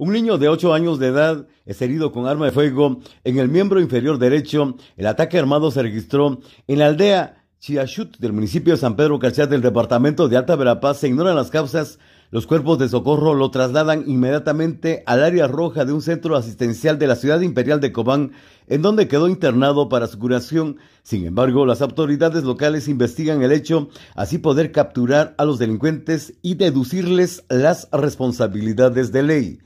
Un niño de 8 años de edad es herido con arma de fuego en el miembro inferior derecho. El ataque armado se registró en la aldea Chiachut del municipio de San Pedro Cachá del departamento de Alta Verapaz. Se ignoran las causas. Los cuerpos de socorro lo trasladan inmediatamente al área roja de un centro asistencial de la ciudad imperial de Cobán, en donde quedó internado para su curación. Sin embargo, las autoridades locales investigan el hecho, así poder capturar a los delincuentes y deducirles las responsabilidades de ley.